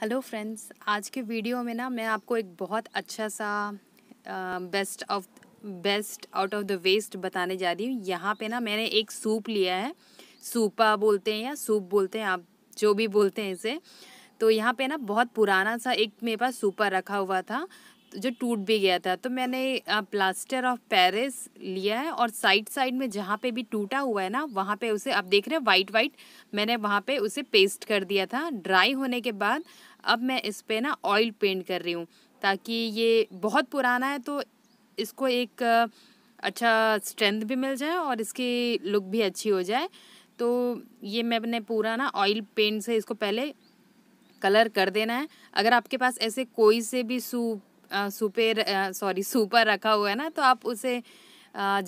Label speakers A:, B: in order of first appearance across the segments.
A: hello friends आज के video में ना मैं आपको एक बहुत अच्छा सा best of best out of the waste बताने जा रही हूँ यहाँ पे ना मैंने एक सूप लिया है सूपा बोलते हैं या सूप बोलते हैं आप जो भी बोलते हैं इसे तो यहाँ पे ना बहुत पुराना सा एक मेरे पास सूपा रखा हुआ था जो टूट भी गया था तो मैंने प्लास्टर ऑफ पेरिस लिया है और साइड साइड में जहाँ पे भी टूटा हुआ है ना वहाँ पे उसे आप देख रहे हैं वाइट वाइट मैंने वहाँ पे उसे पेस्ट कर दिया था ड्राई होने के बाद अब मैं इस पर ना ऑयल पेंट कर रही हूँ ताकि ये बहुत पुराना है तो इसको एक अच्छा स्ट्रेंथ भी मिल जाए और इसकी लुक भी अच्छी हो जाए तो ये मैंने पूरा ना ऑयल पेंट से इसको पहले कलर कर देना है अगर आपके पास ऐसे कोई से भी सूप सुपेर सॉरी सुपर रखा हुआ है ना तो आप उसे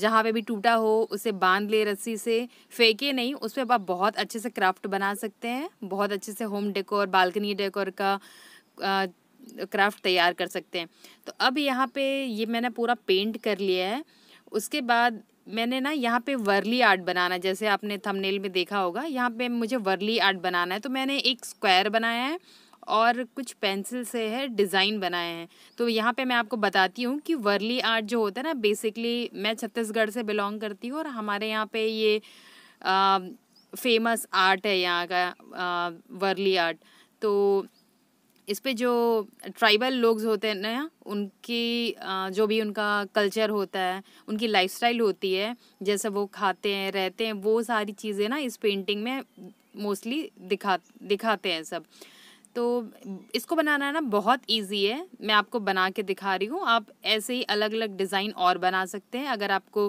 A: जहाँ पे भी टूटा हो उसे बांध ले रस्सी से फेंके नहीं उस पर आप बहुत अच्छे से क्राफ्ट बना सकते हैं बहुत अच्छे से होम डेकोर बालकनी डेकोर का क्राफ्ट तैयार कर सकते हैं तो अब यहाँ पे ये मैंने पूरा पेंट कर लिया है उसके बाद मैंने ना यहाँ पे वर्ली आर्ट बनाना जैसे आपने थंबनेल में देखा होगा यहाँ पे मुझे वर्ली आर्ट बनाना है तो मैंने एक स्क्वायर बनाया है और कुछ पेंसिल से है डिज़ाइन बनाए हैं तो यहाँ पे मैं आपको बताती हूँ कि वर्ली आर्ट जो होता है ना बेसिकली मैं छत्तीसगढ़ से बिलोंग करती हूँ और हमारे यहाँ पे ये आ, फेमस आर्ट है यहाँ का आ, वर्ली आर्ट तो इस पे जो ट्राइबल लोग होते हैं ना उनकी जो भी उनका कल्चर होता है उनकी लाइफस्टाइल होती है जैसे वो खाते हैं रहते हैं वो सारी चीज़ें ना इस पेंटिंग में मोस्टली दिखा दिखाते हैं सब तो इसको बनाना ना बहुत इजी है मैं आपको बना के दिखा रही हूँ आप ऐसे ही अलग अलग डिज़ाइन और बना सकते हैं अगर आपको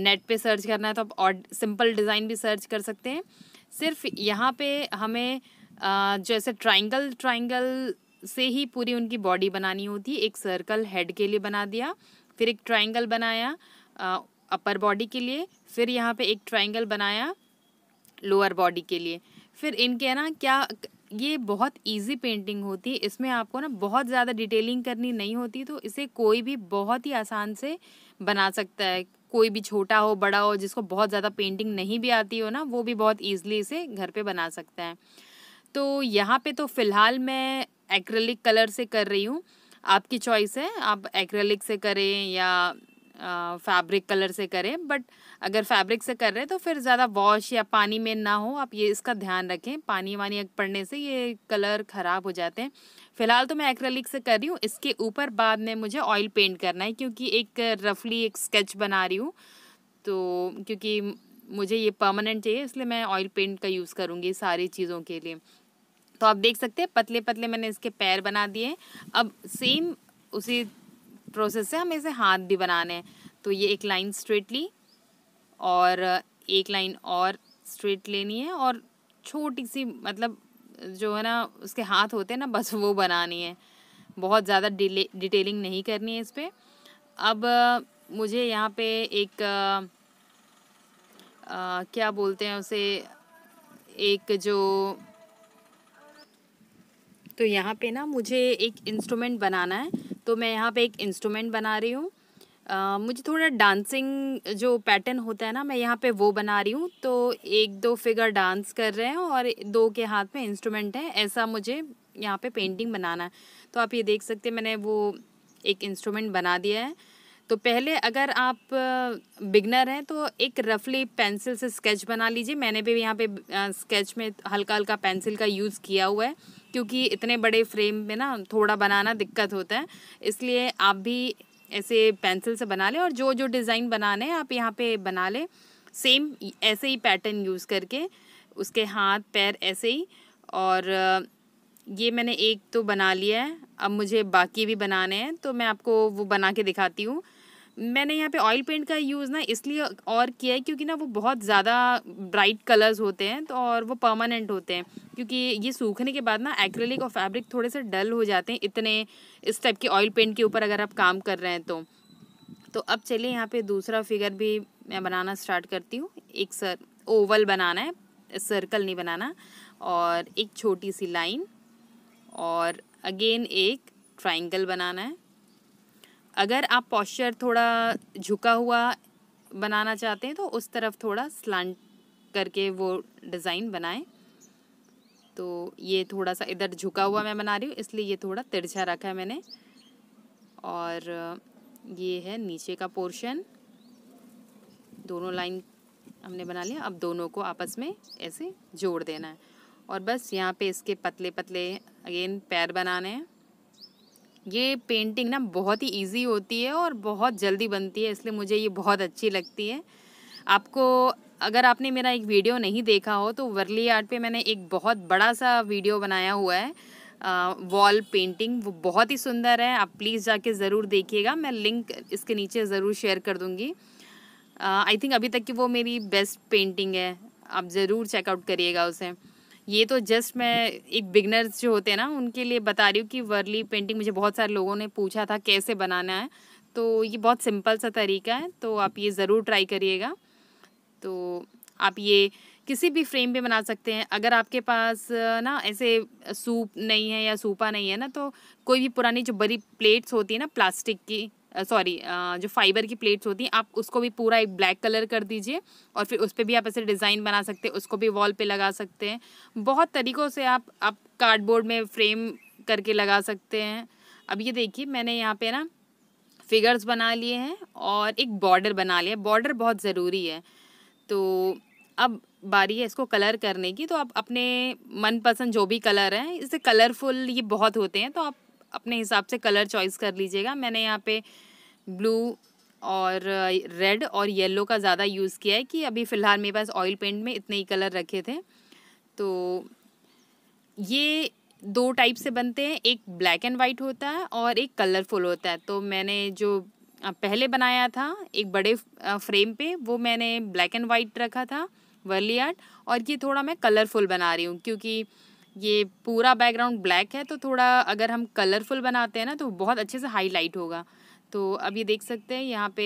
A: नेट पे सर्च करना है तो आप और सिंपल डिज़ाइन भी सर्च कर सकते हैं सिर्फ यहाँ पे हमें जैसे ट्राइंगल ट्राइंगल से ही पूरी उनकी बॉडी बनानी होती है एक सर्कल हेड के लिए बना दिया फिर एक ट्राइंगल बनाया अपर बॉडी के लिए फिर यहाँ पे एक ट्राइंगल बनाया लोअर बॉडी के लिए फिर इनके ना क्या ये बहुत इजी पेंटिंग होती है इसमें आपको ना बहुत ज़्यादा डिटेलिंग करनी नहीं होती तो इसे कोई भी बहुत ही आसान से बना सकता है कोई भी छोटा हो बड़ा हो जिसको बहुत ज़्यादा पेंटिंग नहीं भी आती हो ना वो भी बहुत ईजिली इसे घर पर बना सकता है तो यहाँ पर तो फ़िलहाल मैं एक्रेलिक कलर से कर रही हूँ आपकी चॉइस है आप एक्रेलिक से करें या फैब्रिक कलर से करें बट अगर फैब्रिक से कर रहे हैं तो फिर ज़्यादा वॉश या पानी में ना हो आप ये इसका ध्यान रखें पानी वानी पड़ने से ये कलर ख़राब हो जाते हैं फ़िलहाल तो मैं एक्रेलिक से कर रही हूँ इसके ऊपर बाद में मुझे ऑयल पेंट करना है क्योंकि एक रफली एक स्केच बना रही हूँ तो क्योंकि मुझे ये परमानेंट चाहिए इसलिए मैं ऑयल पेंट का यूज़ करूँगी सारी चीज़ों के लिए तो आप देख सकते हैं पतले पतले मैंने इसके पैर बना दिए अब सेम उसी प्रोसेस से हमें इसे हाथ भी बनाने हैं तो ये एक लाइन स्ट्रेट ली और एक लाइन और स्ट्रेट लेनी है और छोटी सी मतलब जो है ना उसके हाथ होते हैं ना बस वो बनानी है बहुत ज़्यादा डिटेलिंग नहीं करनी है इस पर अब मुझे यहाँ पे एक आ, क्या बोलते हैं उसे एक जो तो यहाँ पे ना मुझे एक इंस्ट्रूमेंट बनाना है तो मैं यहाँ पे एक इंस्ट्रूमेंट बना रही हूँ मुझे थोड़ा डांसिंग जो पैटर्न होता है ना मैं यहाँ पे वो बना रही हूँ तो एक दो फिगर डांस कर रहे हैं और दो के हाथ में इंस्ट्रूमेंट है ऐसा मुझे यहाँ पे पेंटिंग बनाना है तो आप ये देख सकते हैं मैंने वो एक इंस्ट्रूमेंट बना दिया है तो पहले अगर आप बिगनर हैं तो एक रफली पेंसिल से स्केच बना लीजिए मैंने भी यहाँ पे स्केच में हल्का हल्का पेंसिल का यूज़ किया हुआ है क्योंकि इतने बड़े फ्रेम में ना थोड़ा बनाना दिक्कत होता है इसलिए आप भी ऐसे पेंसिल से बना लें और जो जो डिज़ाइन बनाने हैं आप यहाँ पे बना लें सेम ऐसे ही पैटर्न यूज़ करके उसके हाथ पैर ऐसे ही और ये मैंने एक तो बना लिया है अब मुझे बाकी भी बनाने हैं तो मैं आपको वो बना के दिखाती हूँ मैंने यहाँ पे ऑयल पेंट का यूज़ ना इसलिए और किया है क्योंकि ना वो बहुत ज़्यादा ब्राइट कलर्स होते हैं तो और वो परमानेंट होते हैं क्योंकि ये सूखने के बाद ना एक्रेलिक और फैब्रिक थोड़े से डल हो जाते हैं इतने इस टाइप के ऑयल पेंट के ऊपर अगर आप काम कर रहे हैं तो तो अब चलिए यहाँ पे दूसरा फिगर भी मैं बनाना स्टार्ट करती हूँ एक सर ओवल बनाना है सर्कल नहीं बनाना और एक छोटी सी लाइन और अगेन एक ट्राइंगल बनाना है अगर आप पॉस्चर थोड़ा झुका हुआ बनाना चाहते हैं तो उस तरफ थोड़ा स्लांट करके वो डिज़ाइन बनाएं तो ये थोड़ा सा इधर झुका हुआ मैं बना रही हूँ इसलिए ये थोड़ा तिरछा रखा है मैंने और ये है नीचे का पोर्शन दोनों लाइन हमने बना लिया अब दोनों को आपस में ऐसे जोड़ देना है और बस यहाँ पे इसके पतले पतले अगेन पैर बनाने हैं ये पेंटिंग ना बहुत ही इजी होती है और बहुत जल्दी बनती है इसलिए मुझे ये बहुत अच्छी लगती है आपको अगर आपने मेरा एक वीडियो नहीं देखा हो तो वर्ली आर्ट पे मैंने एक बहुत बड़ा सा वीडियो बनाया हुआ है वॉल पेंटिंग वो बहुत ही सुंदर है आप प्लीज़ जाके ज़रूर देखिएगा मैं लिंक इसके नीचे ज़रूर शेयर कर दूँगी आई थिंक अभी तक की वो मेरी बेस्ट पेंटिंग है आप ज़रूर चेकआउट करिएगा उसे ये तो जस्ट मैं एक बिगनर्स जो होते हैं ना उनके लिए बता रही हूँ कि वर्ली पेंटिंग मुझे बहुत सारे लोगों ने पूछा था कैसे बनाना है तो ये बहुत सिंपल सा तरीका है तो आप ये ज़रूर ट्राई करिएगा तो आप ये किसी भी फ्रेम पे बना सकते हैं अगर आपके पास ना ऐसे सूप नहीं है या सूपा नहीं है ना तो कोई भी पुरानी जो बड़ी प्लेट्स होती है ना प्लास्टिक की सॉरी जो फाइबर की प्लेट्स होती हैं आप उसको भी पूरा एक ब्लैक कलर कर दीजिए और फिर उस पर भी आप ऐसे डिज़ाइन बना सकते हैं उसको भी वॉल पे लगा सकते हैं बहुत तरीक़ों से आप आप कार्डबोर्ड में फ्रेम करके लगा सकते हैं अब ये देखिए मैंने यहाँ पे ना फिगर्स बना लिए हैं और एक बॉर्डर बना लिया बॉर्डर बहुत ज़रूरी है तो अब बारी है इसको कलर करने की तो आप अपने मनपसंद जो भी कलर हैं इससे कलरफुल ये बहुत होते हैं तो आप अपने हिसाब से कलर चॉइस कर लीजिएगा मैंने यहाँ पे ब्लू और रेड uh, और येलो का ज़्यादा यूज़ किया है कि अभी फ़िलहाल मेरे पास ऑयल पेंट में इतने ही कलर रखे थे तो ये दो टाइप से बनते हैं एक ब्लैक एंड वाइट होता है और एक कलरफुल होता है तो मैंने जो uh, पहले बनाया था एक बड़े फ्रेम uh, पे वो मैंने ब्लैक एंड वाइट रखा था वर्ली आर्ट और ये थोड़ा मैं कलरफुल बना रही हूँ क्योंकि ये पूरा बैकग्राउंड ब्लैक है तो थोड़ा अगर हम कलरफुल बनाते हैं ना तो बहुत अच्छे से हाईलाइट होगा तो अब ये देख सकते हैं यहाँ पे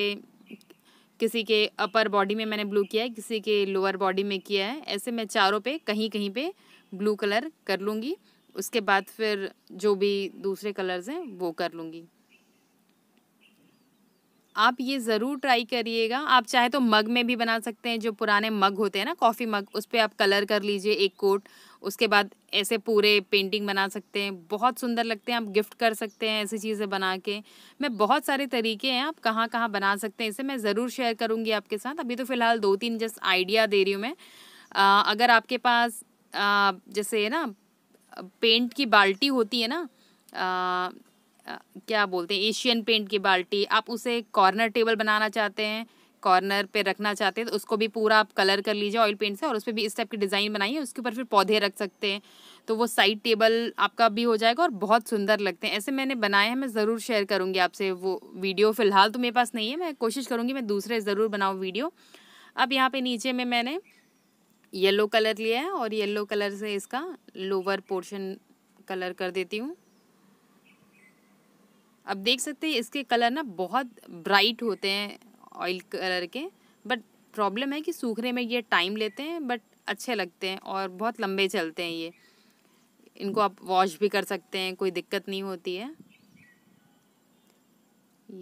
A: किसी के अपर बॉडी में मैंने ब्लू किया है किसी के लोअर बॉडी में किया है ऐसे मैं चारों पे कहीं कहीं पे ब्लू कलर कर लूँगी उसके बाद फिर जो भी दूसरे कलर्स हैं वो कर लूँगी आप ये ज़रूर ट्राई करिएगा आप चाहे तो मग में भी बना सकते हैं जो पुराने मग होते हैं ना कॉफ़ी मग उस पर आप कलर कर लीजिए एक कोट उसके बाद ऐसे पूरे पेंटिंग बना सकते हैं बहुत सुंदर लगते हैं आप गिफ्ट कर सकते हैं ऐसी चीज़ें बना के मैं बहुत सारे तरीके हैं आप कहाँ कहाँ बना सकते हैं इसे मैं ज़रूर शेयर करूँगी आपके साथ अभी तो फ़िलहाल दो तीन जस्ट आइडिया दे रही हूँ मैं आ, अगर आपके पास आ, जैसे ना पेंट की बाल्टी होती है ना आ, क्या बोलते हैं एशियन पेंट की बाल्टी आप उसे कॉर्नर टेबल बनाना चाहते हैं कॉर्नर पे रखना चाहते हैं तो उसको भी पूरा आप कलर कर लीजिए ऑयल पेंट से और उस पर भी इस टाइप की डिज़ाइन बनाइए उसके ऊपर फिर पौधे रख सकते हैं तो वो साइड टेबल आपका भी हो जाएगा और बहुत सुंदर लगते हैं ऐसे मैंने बनाए हैं मैं ज़रूर शेयर करूँगी आपसे वो वीडियो फ़िलहाल तो मेरे पास नहीं है मैं कोशिश करूँगी मैं दूसरे ज़रूर बनाऊँ वीडियो अब यहाँ पर नीचे में मैंने येलो कलर लिया है और येलो कलर से इसका लोअर पोर्शन कलर कर देती हूँ अब देख सकते हैं इसके कलर ना बहुत ब्राइट होते हैं ऑयल कलर के बट प्रॉब्लम है कि सूखने में ये टाइम लेते हैं बट अच्छे लगते हैं और बहुत लंबे चलते हैं ये इनको आप वॉश भी कर सकते हैं कोई दिक्कत नहीं होती है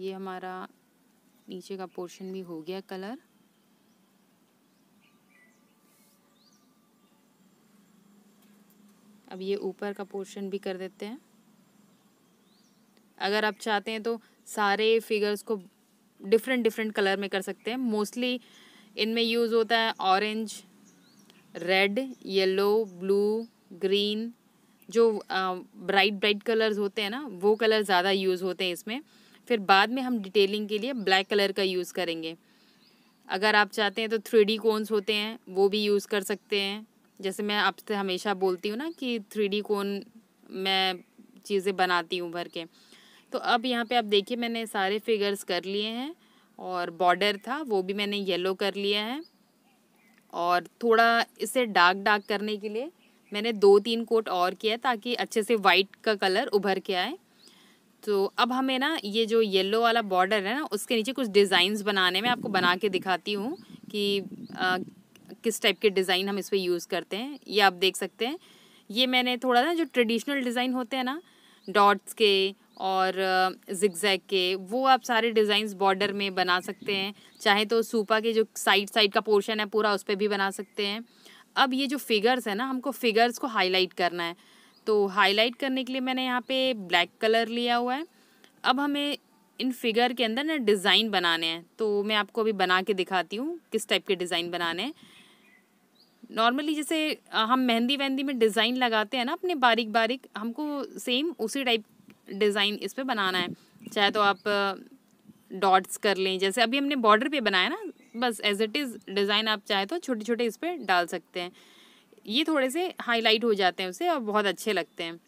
A: ये हमारा नीचे का पोर्शन भी हो गया कलर अब ये ऊपर का पोर्शन भी कर देते हैं अगर आप चाहते हैं तो सारे फिगर्स को डिफरेंट डिफरेंट कलर में कर सकते हैं मोस्टली इनमें यूज़ होता है orange red yellow blue green जो ब्राइट ब्राइट कलर्स होते हैं ना वो कलर ज़्यादा यूज़ होते हैं इसमें फिर बाद में हम डिटेलिंग के लिए ब्लैक कलर का यूज़ करेंगे अगर आप चाहते हैं तो थ्री डी कोन्स होते हैं वो भी यूज़ कर सकते हैं जैसे मैं आपसे हमेशा बोलती हूँ ना कि थ्री डी कोन मैं चीज़ें बनाती हूँ भर के तो अब यहाँ पे आप देखिए मैंने सारे फिगर्स कर लिए हैं और बॉर्डर था वो भी मैंने येलो कर लिया है और थोड़ा इसे डार्क डार्क करने के लिए मैंने दो तीन कोट और किया ताकि अच्छे से वाइट का कलर उभर के आए तो अब हमें ना ये जो येलो वाला बॉर्डर है ना उसके नीचे कुछ डिज़ाइंस बनाने में आपको बना के दिखाती हूँ कि आ, किस टाइप के डिज़ाइन हम इस पर यूज़ करते हैं ये आप देख सकते हैं ये मैंने थोड़ा ना जो ट्रेडिशनल डिज़ाइन होते हैं ना डॉट्स के और जिगजैग के वो आप सारे डिज़ाइंस बॉर्डर में बना सकते हैं चाहे तो सूपा के जो साइड साइड का पोर्शन है पूरा उस पर भी बना सकते हैं अब ये जो फिगर्स है ना हमको फिगर्स को हाईलाइट करना है तो हाईलाइट करने के लिए मैंने यहाँ पे ब्लैक कलर लिया हुआ है अब हमें इन फिगर के अंदर ना डिज़ाइन बनाने हैं तो मैं आपको अभी बना के दिखाती हूँ किस टाइप के डिज़ाइन बनाने हैं नॉर्मली जैसे हम मेहंदी वहंदी में डिज़ाइन लगाते हैं ना अपने बारीक बारीक हमको सेम उसी टाइप डिज़ाइन इस पर बनाना है चाहे तो आप डॉट्स कर लें जैसे अभी हमने बॉर्डर पे बनाया ना बस एज इट इज़ डिज़ाइन आप चाहे तो छोटे छोटे इस पर डाल सकते हैं ये थोड़े से हाईलाइट हो जाते हैं उसे और बहुत अच्छे लगते हैं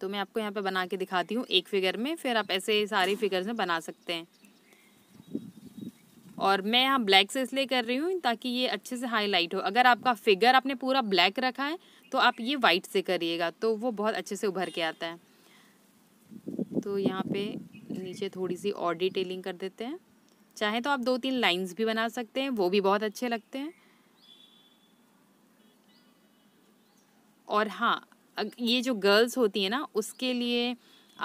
A: तो मैं आपको यहाँ पे बना के दिखाती हूँ एक फिगर में फिर आप ऐसे सारे फिगर्स में बना सकते हैं और मैं यहाँ ब्लैक से इसलिए कर रही हूँ ताकि ये अच्छे से हाईलाइट हो अगर आपका फिगर आपने पूरा ब्लैक रखा है तो आप ये वाइट से करिएगा तो वो बहुत अच्छे से उभर के आता है तो यहाँ पे नीचे थोड़ी सी और डिटेलिंग कर देते हैं चाहे तो आप दो तीन लाइंस भी बना सकते हैं वो भी बहुत अच्छे लगते हैं और हाँ ये जो गर्ल्स होती है ना उसके लिए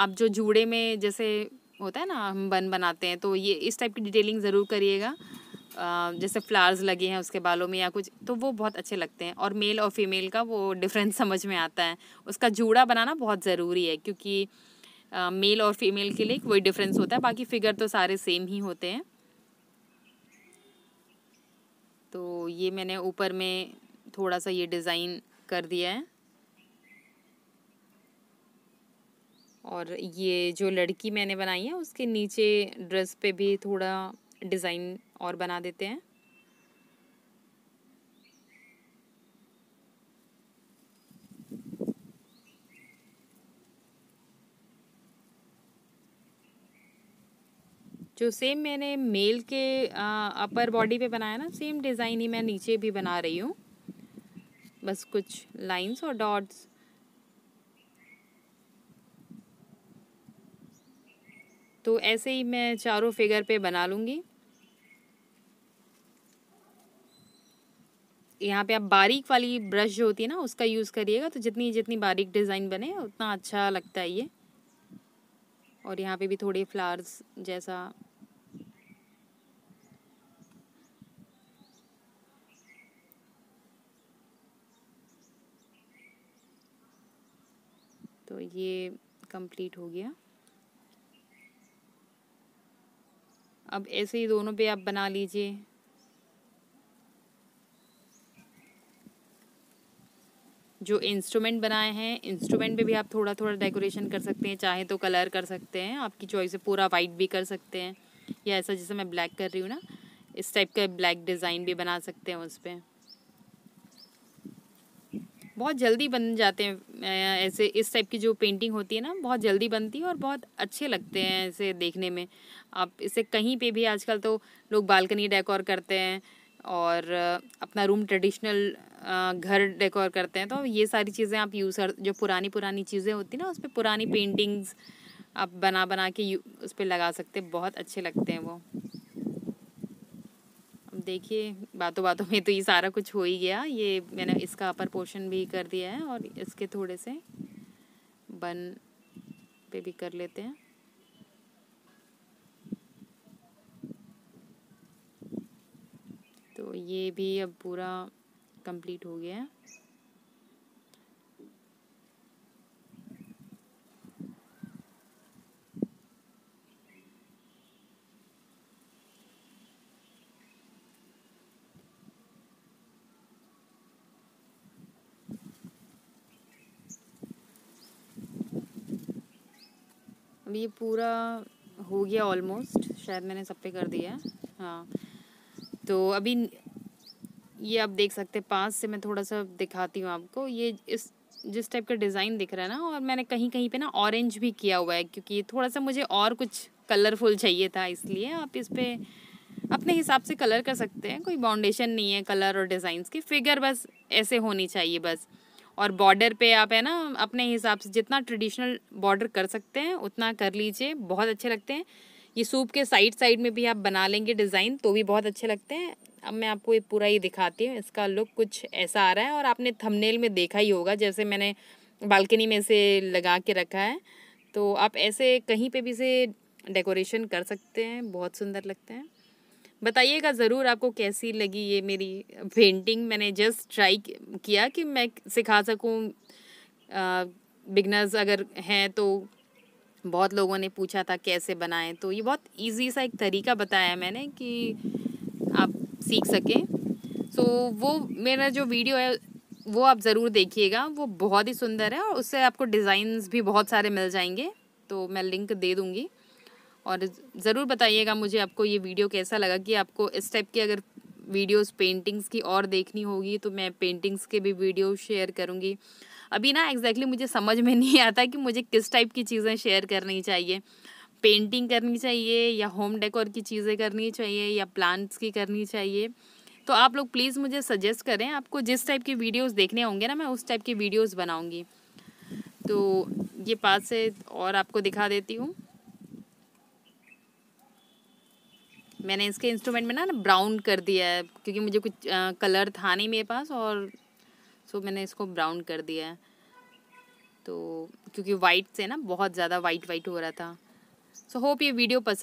A: आप जो जूड़े में जैसे होता है ना हम बन बनाते हैं तो ये इस टाइप की डिटेलिंग ज़रूर करिएगा जैसे फ्लावर्स लगे हैं उसके बालों में या कुछ तो वो बहुत अच्छे लगते हैं और मेल और फीमेल का वो डिफरेंस समझ में आता है उसका जूड़ा बनाना बहुत ज़रूरी है क्योंकि मेल और फीमेल के लिए कोई डिफरेंस होता है बाकी फिगर तो सारे सेम ही होते हैं तो ये मैंने ऊपर में थोड़ा सा ये डिज़ाइन कर दिया है और ये जो लड़की मैंने बनाई है उसके नीचे ड्रेस पे भी थोड़ा डिज़ाइन और बना देते हैं जो सेम मैंने मेल के अपर बॉडी पे बनाया ना सेम डिज़ाइन ही मैं नीचे भी बना रही हूँ बस कुछ लाइंस और डॉट्स तो ऐसे ही मैं चारों फिगर पे बना लूँगी यहाँ पे आप बारीक वाली ब्रश जो होती है ना उसका यूज़ करिएगा तो जितनी जितनी बारीक डिज़ाइन बने उतना अच्छा लगता है ये और यहाँ पे भी थोड़े फ्लावर्स जैसा ये कंप्लीट हो गया अब ऐसे ही दोनों पे आप बना लीजिए जो इंस्ट्रूमेंट बनाए हैं इंस्ट्रूमेंट पे भी आप थोड़ा थोड़ा डेकोरेशन कर सकते हैं चाहे तो कलर कर सकते हैं आपकी चॉइस है पूरा वाइट भी कर सकते हैं या ऐसा जैसे मैं ब्लैक कर रही हूँ ना इस टाइप का ब्लैक डिज़ाइन भी बना सकते हैं उस पर बहुत जल्दी बन जाते हैं ऐसे इस टाइप की जो पेंटिंग होती है ना बहुत जल्दी बनती है और बहुत अच्छे लगते हैं ऐसे देखने में आप इसे कहीं पे भी आजकल तो लोग बालकनी डेकोर करते हैं और अपना रूम ट्रेडिशनल घर डेकोर करते हैं तो ये सारी चीज़ें आप यूज़ कर जो पुरानी पुरानी चीज़ें होती ना उस पर पुरानी पेंटिंग्स आप बना बना के उस पर लगा सकते बहुत अच्छे लगते हैं वो देखिए बातों बातों में तो ये सारा कुछ हो ही गया ये मैंने इसका अपर पोर्शन भी कर दिया है और इसके थोड़े से बन पे भी कर लेते हैं तो ये भी अब पूरा कंप्लीट हो गया है ये पूरा हो गया ऑलमोस्ट शायद मैंने सब पे कर दिया है हाँ तो अभी ये आप देख सकते हैं पास से मैं थोड़ा सा दिखाती हूँ आपको ये इस जिस टाइप का डिज़ाइन दिख रहा है ना और मैंने कहीं कहीं पे ना ऑरेंज भी किया हुआ है क्योंकि थोड़ा सा मुझे और कुछ कलरफुल चाहिए था इसलिए आप इस पर अपने हिसाब से कलर कर सकते हैं कोई बाउंडेशन नहीं है कलर और डिज़ाइंस की फिगर बस ऐसे होनी चाहिए बस और बॉर्डर पे आप है ना अपने हिसाब से जितना ट्रेडिशनल बॉर्डर कर सकते हैं उतना कर लीजिए बहुत अच्छे लगते हैं ये सूप के साइड साइड में भी आप बना लेंगे डिज़ाइन तो भी बहुत अच्छे लगते हैं अब मैं आपको ये पूरा ही दिखाती हूँ इसका लुक कुछ ऐसा आ रहा है और आपने थंबनेल में देखा ही होगा जैसे मैंने बालकनी में से लगा के रखा है तो आप ऐसे कहीं पे भी इसे डेकोरेशन कर सकते हैं बहुत सुंदर लगते हैं बताइएगा ज़रूर आपको कैसी लगी ये मेरी पेंटिंग मैंने जस्ट ट्राई किया कि मैं सिखा सकूँ बिगनर्स अगर हैं तो बहुत लोगों ने पूछा था कैसे बनाएं तो ये बहुत इजी सा एक तरीका बताया मैंने कि आप सीख सकें सो so, वो मेरा जो वीडियो है वो आप ज़रूर देखिएगा वो बहुत ही सुंदर है और उससे आपको डिज़ाइंस भी बहुत सारे मिल जाएंगे तो मैं लिंक दे दूँगी और ज़रूर बताइएगा मुझे आपको ये वीडियो कैसा लगा कि आपको इस टाइप की अगर वीडियोस पेंटिंग्स की और देखनी होगी तो मैं पेंटिंग्स के भी वीडियो शेयर करूँगी अभी ना एग्जैक्टली exactly मुझे समझ में नहीं आता कि मुझे किस टाइप की चीज़ें शेयर करनी चाहिए पेंटिंग करनी चाहिए या होम डेकोर की चीज़ें करनी चाहिए या प्लांट्स की करनी चाहिए तो आप लोग प्लीज़ मुझे सजेस्ट करें आपको जिस टाइप के वीडियोस देखने होंगे ना मैं उस टाइप के वीडियोस बनाऊंगी तो ये पास से और आपको दिखा देती हूँ मैंने इसके इंस्ट्रूमेंट में ना ब्राउन कर दिया है क्योंकि मुझे कुछ आ, कलर था नहीं मेरे पास और सो मैंने इसको ब्राउन कर दिया है तो क्योंकि वाइट से ना बहुत ज़्यादा वाइट वाइट हो रहा था सो होप ये वीडियो पसंद